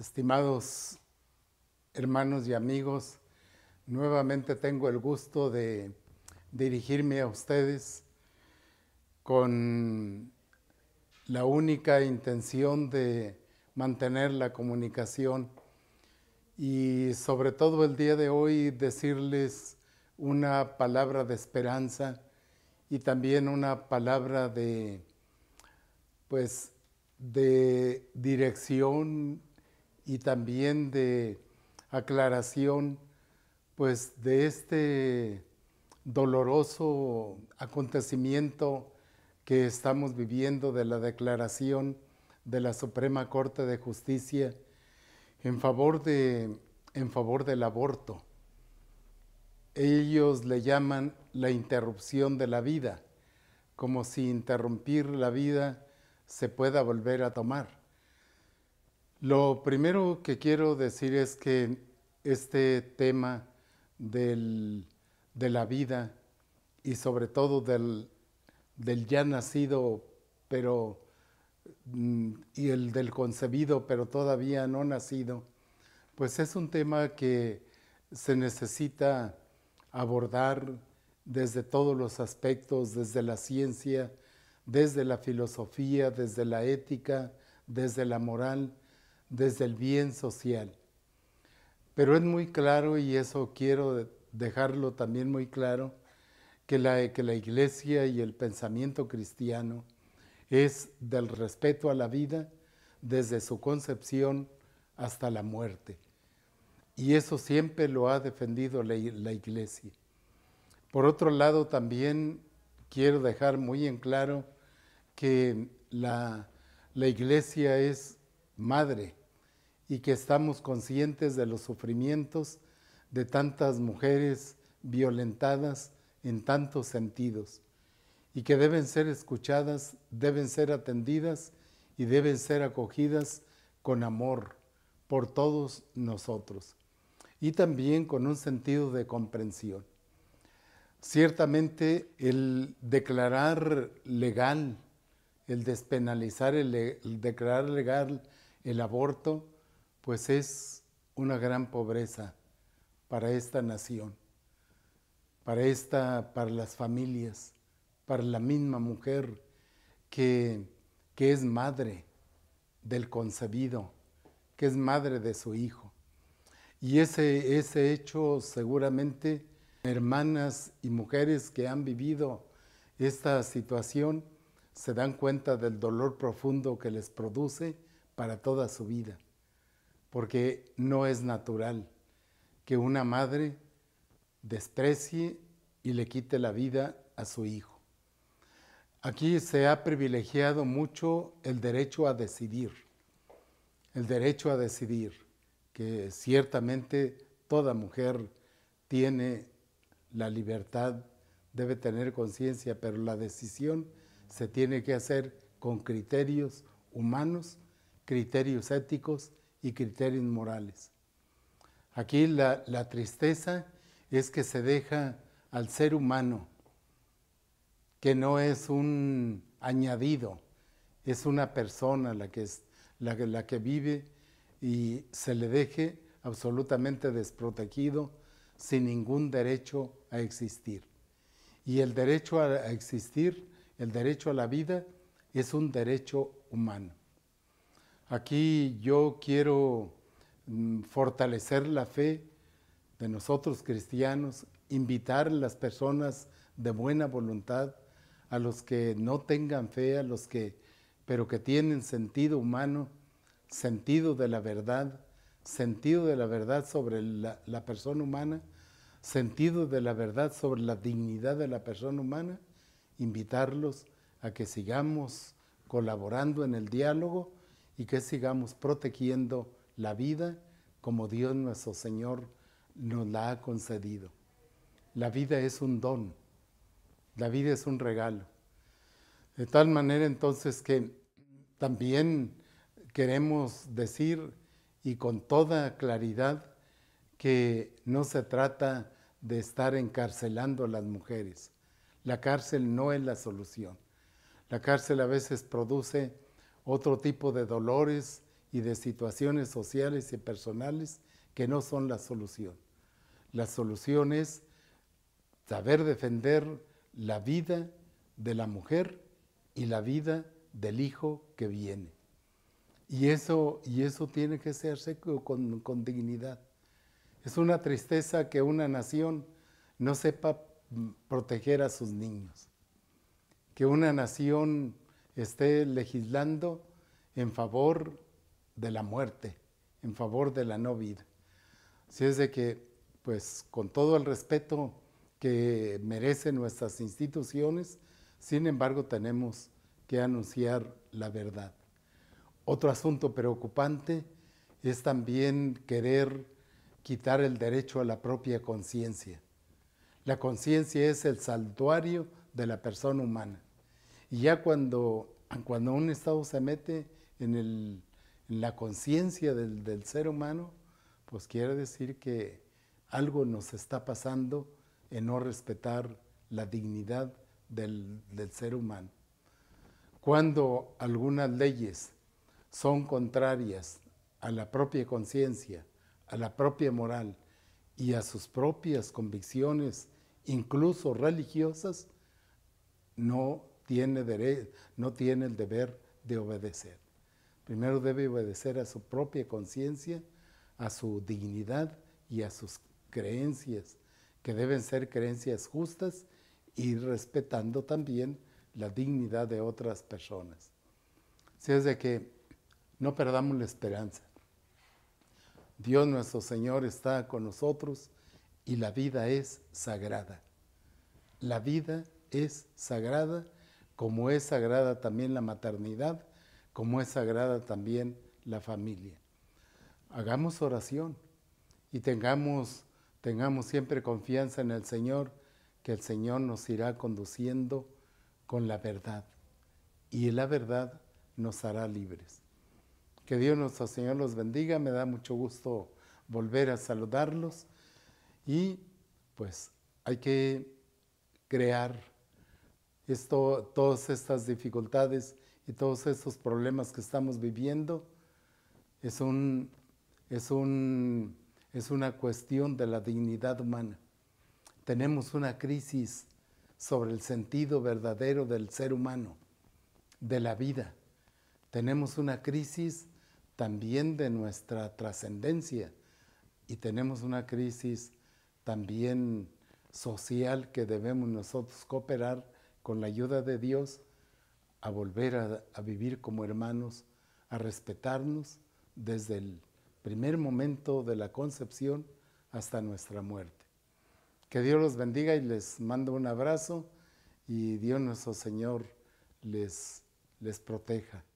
Estimados hermanos y amigos, nuevamente tengo el gusto de dirigirme a ustedes con la única intención de mantener la comunicación y sobre todo el día de hoy decirles una palabra de esperanza y también una palabra de pues de dirección y también de aclaración pues de este doloroso acontecimiento que estamos viviendo de la declaración de la Suprema Corte de Justicia en favor, de, en favor del aborto. Ellos le llaman la interrupción de la vida, como si interrumpir la vida se pueda volver a tomar. Lo primero que quiero decir es que este tema de la vida y sobre todo del, del ya nacido, pero mm, y el del concebido, pero todavía no nacido, pues es un tema que se necesita abordar desde todos los aspectos, desde la ciencia, desde la filosofía, desde la ética, desde la moral, desde el bien social. Pero es muy claro, y eso quiero dejarlo también muy claro, que la, que la iglesia y el pensamiento cristiano es del respeto a la vida desde su concepción hasta la muerte. Y eso siempre lo ha defendido la, iglesia. Por otro lado, también quiero dejar muy en claro que la, la iglesia es madre y que estamos conscientes de los sufrimientos de tantas mujeres violentadas en tantos sentidos y que deben ser escuchadas, deben ser atendidas y deben ser acogidas con amor por todos nosotros y también con un sentido de comprensión. Ciertamente el declarar legal, el despenalizar, el, el declarar legal el aborto, pues es una gran pobreza para esta nación, para para las familias, para la misma mujer que, es madre del concebido, que es madre de su hijo. Y ese hecho seguramente hermanas y mujeres que han vivido esta situación se dan cuenta del dolor profundo que les produce para toda su vida porque no es natural que una madre desprecie y le quite la vida a su hijo. Aquí se ha privilegiado mucho el derecho a decidir, el derecho a decidir, que ciertamente toda mujer tiene la libertad, debe tener conciencia, pero la decisión se tiene que hacer con criterios humanos, criterios éticos y criterios morales. Aquí la, tristeza es que se deja al ser humano, que no es un añadido, es una persona la que, la que vive y se le deje absolutamente desprotegido sin ningún derecho a existir. Y el derecho a existir, el derecho a la vida, es un derecho humano. Aquí yo quiero mm, fortalecer la fe de nosotros cristianos, invitar a las personas de buena voluntad, a los que no tengan fe, a los que, pero que tienen sentido humano, sentido de la verdad, sentido de la verdad sobre la persona humana, sentido de la verdad sobre la dignidad de la persona humana, invitarlos a que sigamos colaborando en el diálogo y que sigamos protegiendo la vida como Dios nuestro Señor nos la ha concedido. La vida es un don, la vida es un regalo. De tal manera entonces que también queremos decir y con toda claridad que no se trata de estar encarcelando a las mujeres. La cárcel no es la solución. La cárcel a veces produce otro tipo de dolores y de situaciones sociales y personales que no son la solución. La solución es saber defender la vida de la mujer y la vida del hijo que viene. Y eso, y eso tiene que hacerse con, con dignidad. Es una tristeza que una nación no sepa proteger a sus niños, que una nación esté legislando en favor de la muerte, en favor de la no vida. Así es de que, pues con todo el respeto que merecen nuestras instituciones, sin embargo tenemos que anunciar la verdad. Otro asunto preocupante es también querer quitar el derecho a la propia conciencia. La conciencia es el santuario de la persona humana. Y ya cuando, cuando un Estado se mete en, la conciencia del, ser humano, pues quiere decir que algo nos está pasando en no respetar la dignidad del, del ser humano. Cuando algunas leyes son contrarias a la propia conciencia, a la propia moral y a sus propias convicciones, incluso religiosas, no no tiene el deber de obedecer. Primero debe obedecer a su propia conciencia, a su dignidad y a sus creencias, que deben ser creencias justas y respetando también la dignidad de otras personas. si es de que no perdamos la esperanza. Dios nuestro Señor está con nosotros y la vida es sagrada. La vida es sagrada como es sagrada también la maternidad, como es sagrada también la familia. Hagamos oración y tengamos, tengamos siempre confianza en el Señor, que el Señor nos irá conduciendo con la verdad y la verdad nos hará libres. Que Dios nuestro Señor los bendiga, me da mucho gusto volver a saludarlos y pues hay que crear esto, todas estas dificultades y todos estos problemas que estamos viviendo es una cuestión de la dignidad humana. Tenemos una crisis sobre el sentido verdadero del ser humano, de la vida. Tenemos una crisis también de nuestra trascendencia y tenemos una crisis también social que debemos nosotros cooperar con la ayuda de Dios, a volver a, vivir como hermanos, a respetarnos desde el primer momento de la concepción hasta nuestra muerte. Que Dios los bendiga y les mando un abrazo y Dios nuestro Señor les, les proteja.